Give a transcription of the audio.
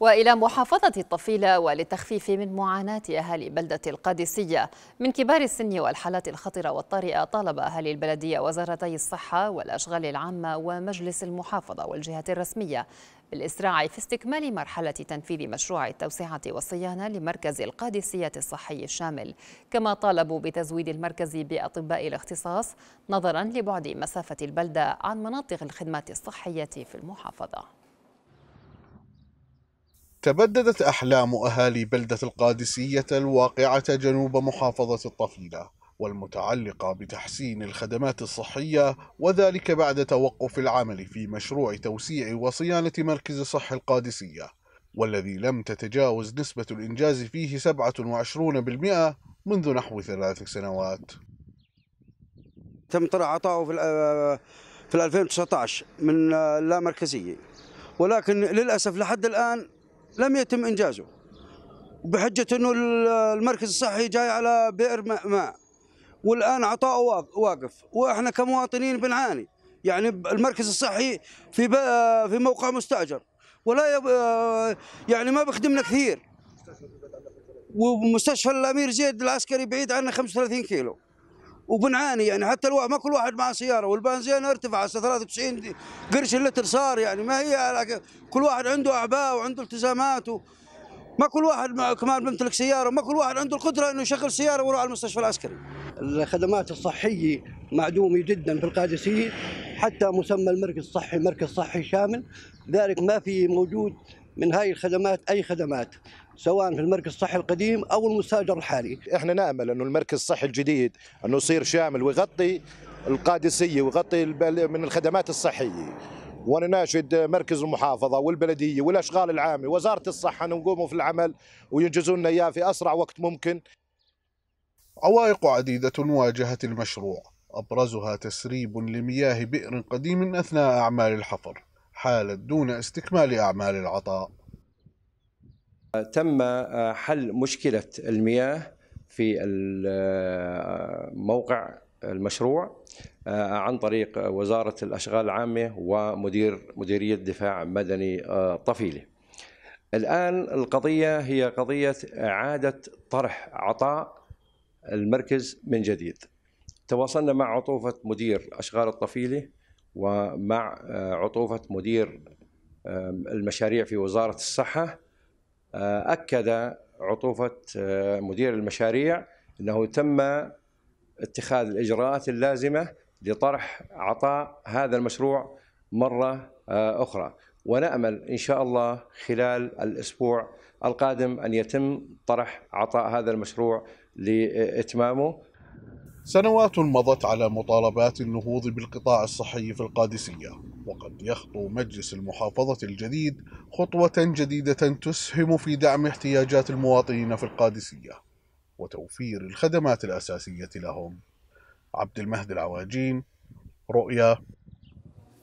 والى محافظه الطفيله وللتخفيف من معاناه اهالي بلده القادسيه من كبار السن والحالات الخطره والطارئه طالب اهالي البلديه وزارتي الصحه والاشغال العامه ومجلس المحافظه والجهات الرسميه بالاسراع في استكمال مرحله تنفيذ مشروع التوسعه والصيانه لمركز القادسيه الصحي الشامل كما طالبوا بتزويد المركز باطباء الاختصاص نظرا لبعد مسافه البلده عن مناطق الخدمات الصحيه في المحافظه تبددت أحلام أهالي بلدة القادسية الواقعة جنوب محافظة الطفيلة والمتعلقة بتحسين الخدمات الصحية وذلك بعد توقف العمل في مشروع توسيع وصيانة مركز صح القادسية والذي لم تتجاوز نسبة الإنجاز فيه 27% منذ نحو ثلاث سنوات تم طرح عطاؤه في آه، في 2019 من اللامركزية آه، ولكن للأسف لحد الآن لم يتم إنجازه بحجة أنه المركز الصحي جاي على بئر ماء والآن عطاؤه واقف وإحنا كمواطنين بنعاني يعني المركز الصحي في في موقع مستأجر ولا يب... آه، يعني ما بخدمنا كثير ومستشفى الامير زيد العسكري بعيد عنا 35 كيلو وبنعاني يعني حتى الواحد ما كل واحد معه سياره والبنزين ارتفع هسه 93 قرش اللتر صار يعني ما هي كل واحد عنده اعباء وعنده التزامات ما كل واحد كمان بيمتلك سياره وما كل واحد عنده القدره انه يشغل سياره ويروح على المستشفى العسكري. الخدمات الصحيه معدومه جدا في القادسيه حتى مسمى المركز الصحي مركز صحي شامل ذلك ما في موجود من هاي الخدمات أي خدمات سواء في المركز الصحي القديم أو المستاجر الحالي إحنا نأمل أنه المركز الصحي الجديد أنه يصير شامل ويغطي القادسية ويغطي من الخدمات الصحية وانا ناشد مركز المحافظه والبلديه والاشغال العامه وزاره الصحه ان يقوموا في العمل وينجزوا لنا اياه في اسرع وقت ممكن. عوائق عديده واجهت المشروع ابرزها تسريب لمياه بئر قديم اثناء اعمال الحفر. حالة دون استكمال أعمال العطاء تم آه، حل مشكلة المياه في آه، موقع المشروع آه، عن طريق وزارة الأشغال العامة ومدير مديرية دفاع مدني طفيلة الآن القضية هي قضية إعادة طرح عطاء المركز من جديد تواصلنا مع عطوفة مدير أشغال الطفيلة ومع آه، عطوفة مدير المشاريع في وزارة الصحة آه، أكد عطوفة آه، مدير المشاريع أنه تم اتخاذ الإجراءات اللازمة لطرح عطاء هذا المشروع مرة أخرى ونأمل إن شاء الله خلال الأسبوع القادم أن يتم طرح عطاء هذا المشروع لإتمامه سنوات مضت على مطالبات النهوض بالقطاع الصحي في القادسية وقد يخطو مجلس المحافظة الجديد خطوة جديدة تسهم في دعم احتياجات المواطنين في القادسية وتوفير الخدمات الأساسية لهم عبد المهدي العواجين رؤيا